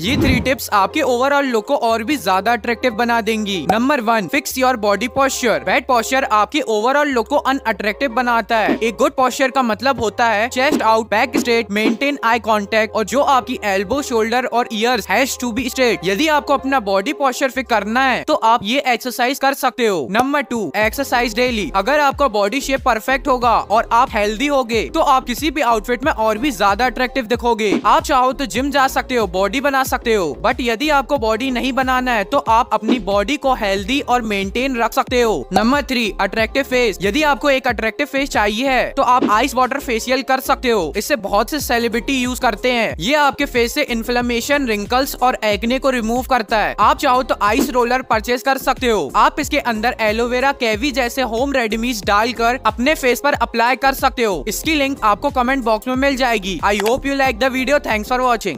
ये three tips आपके overall look को और भी ज्यादा अट्रैक्टिव बना देंगी number one fix your body posture bad posture आपके ओवरऑल लुक को अन अट्रैक्टिव बनाता है एक गुड पॉस्चर का मतलब होता है chest out back straight maintain eye contact और जो आपकी एल्बो शोल्डर और ear has to be straight यदि आपको अपना बॉडी पॉस्चर फिक करना है तो आप ये एक्सरसाइज कर सकते हो नंबर टू एक्सरसाइज डेली अगर आपका बॉडी शेप परफेक्ट होगा और आप हेल्दी गए तो आप किसी भी आउटफिट में और भी ज्यादा अट्रैक्टिव दिखोगे आप चाहो तो जिम जा सकते हो बॉडी बना सकते हो बट यदि आपको बॉडी नहीं बनाना है तो आप अपनी बॉडी को हेल्दी और मेंटेन रख सकते हो नंबर थ्री अट्रैक्टिव फेस यदि आपको एक अट्रैक्टिव फेस चाहिए है तो आप आइस वाटर फेशियल कर सकते हो इससे बहुत से सेलिब्रिटी यूज करते हैं ये आपके फेस से इन्फ्लेमेशन रिंकल्स और एग्ने को रिमूव करता है आप चाहो तो आइस रोलर परचेज कर सकते हो आप इसके अंदर एलोवेरा कैवी जैसे होम रेडीमीज डालकर अपने फेस पर अप्लाई कर सकते हो इसकी लिंक आपको कमेंट बॉक्स में मिल जाएगी I hope you like the video thanks for watching